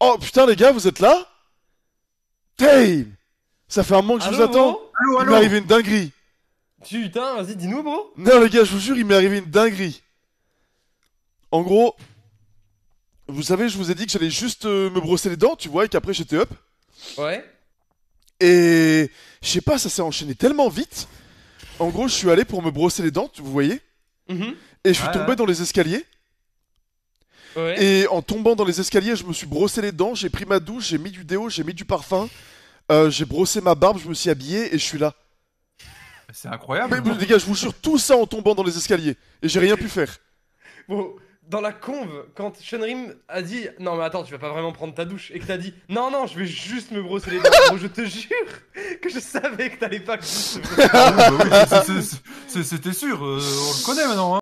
Oh putain les gars, vous êtes là Tame Ça fait un moment que je vous attends. il m'est arrivé une dinguerie. Putain, vas-y, dis-nous, bro. Non, les gars, je vous jure, il m'est arrivé une dinguerie. En gros, vous savez, je vous ai dit que j'allais juste euh, me brosser les dents, tu vois, et qu'après j'étais up. Ouais. Et je sais pas, ça s'est enchaîné tellement vite. En gros, je suis allé pour me brosser les dents, vous voyez. Mhm. Et je suis tombé dans les escaliers. Et en tombant dans les escaliers, je me suis brossé les dents, j'ai pris ma douche, j'ai mis du déo, j'ai mis du parfum, euh, j'ai brossé ma barbe, je me suis habillé et je suis là. C'est incroyable. Mais, les je vous jure, tout ça en tombant dans les escaliers. Et j'ai rien pu faire. Bon, dans la conve, quand Shenrim a dit Non, mais attends, tu vas pas vraiment prendre ta douche. Et que t'as dit Non, non, je vais juste me brosser les dents. je te jure que je savais que t'allais pas. Ah bah c'était sûr, euh, on le connaît maintenant. Hein.